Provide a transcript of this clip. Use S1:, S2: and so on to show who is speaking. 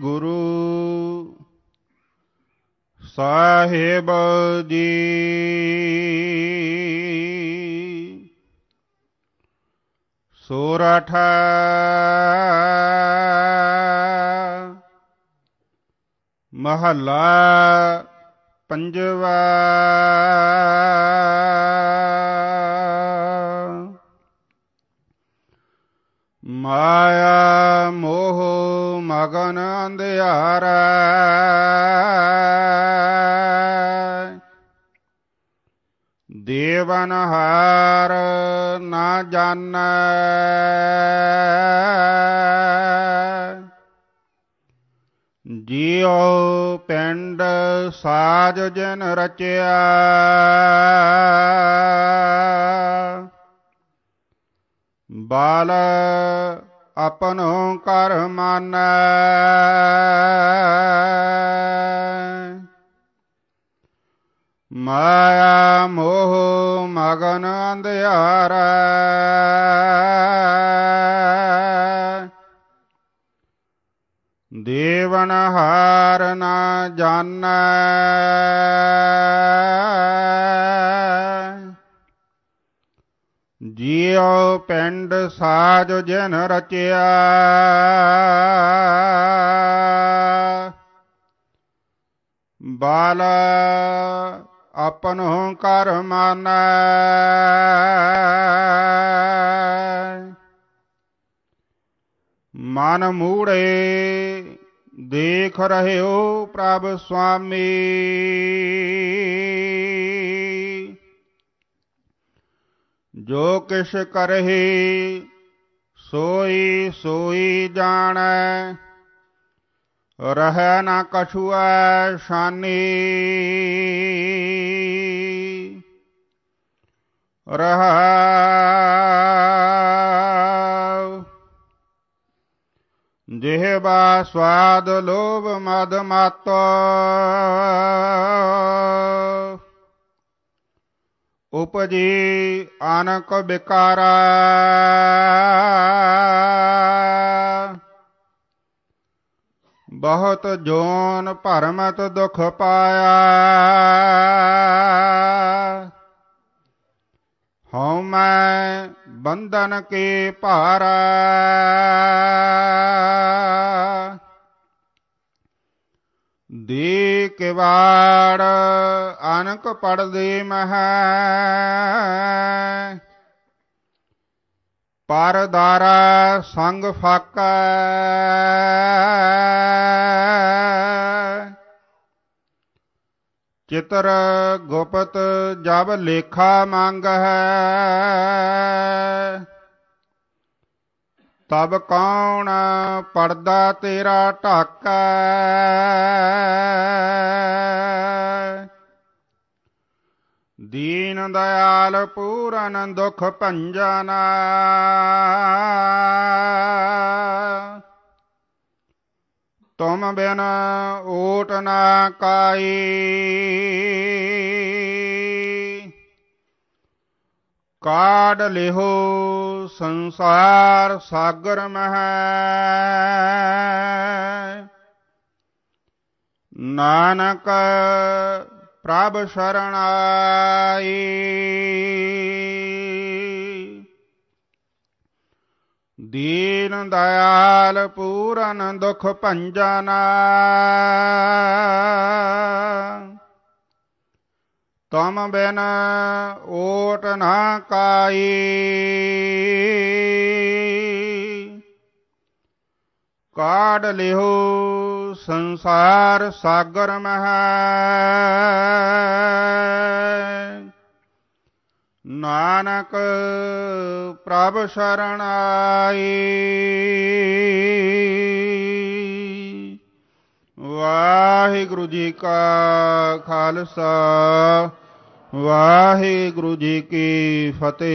S1: ਗੁਰੂ ਸਾਹਿਬ ਜੀ ਸੋਰਠ ਮਹਲਾ ਪੰਜਵਾ ਮਾਇਆ ਮੋਹ ਮਗਨ ਅੰਧਿਆਰਾ ਦੇਵਨ ਹਾਰ ਨਾ ਜਾਣੈ ਜਿਉ ਪਿੰਡ ਸਾਜ ਜਨ ਰਚਿਆ ਬਾਲ ਆਪਨੋ ਕਰ ਮਾਨੈ ਮਾਇਆ ਮੋਹ ਮਗਨ ਅੰਧਿਆਰੈ ਦੇਵਨ ਹਾਰ ਨਾ ਜਾਣੈ ਜੀਉ ਪਿੰਡ ਸਾਜ ਜਿਨ ਰਚਿਆ ਬਾਲ ਆਪਨ ਹੰਕਾਰ ਮਾਨੈ ਮਨ ਮੂੜੇ ਦੇਖ ਰਹਿਓ ਪ੍ਰਭ ਸੁਆਮੀ जो किस ही सोई सोई जान रह न कछुआ शानी रह जिहबा स्वाद लोभ मद मात ਉਪਜੀ ਅਨਕ ਬਿਕਾਰਾ ਬਹੁਤ ਜੋਨ ਭਰਮਤ ਦੁਖ ਪਾਇਆ ਹਉ ਮੈਂ ਬੰਧਨ ਕੇ ਭਾਰ ਦੇ ਪੜ ਪੜਦੇ ਮਹੈ ਪਰਦਾਰ ਸੰਗ ਫਾਕਾ ਚਿਤਰ ਗੁਪਤ ਜਬ ਲੇਖਾ ਮੰਗ ਹੈ ਤਬ ਕੌਣ ਪਰਦਾ ਤੇਰਾ ਢਾਕਾ ਦੀਨ ਦਇਆਲ ਪੂਰਨ ਦੁਖ ਭੰਜਨ ਤੁਮ ਬਿਨ ਓਟ ਨਾ ਕਾਈ ਕਾੜ ਲਿਹੋ ਸੰਸਾਰ ਸਾਗਰ ਮਹਿ ਨਾਨਕ ਪ੍ਰਭ ਸਰਣਾਈ ਦੀਨ ਦਇਆਲ ਪੂਰਨ ਦੁਖ ਭੰਜਨ ਤਮ ਬਿਨ ਓਟ ਨਾ ਕਾਈ ਕਾੜ ਲਿਓ ਸੰਸਾਰ ਸਾਗਰ ਮਹੈ ਨਾਨਕ ਪ੍ਰਭ ਸ਼ਰਣ ਆਈ ਵਾਹਿਗੁਰੂ ਜੀ ਕਾ ਖਾਲਸਾ ਵਾਹਿਗੁਰੂ ਜੀ ਕੀ ਫਤਿਹ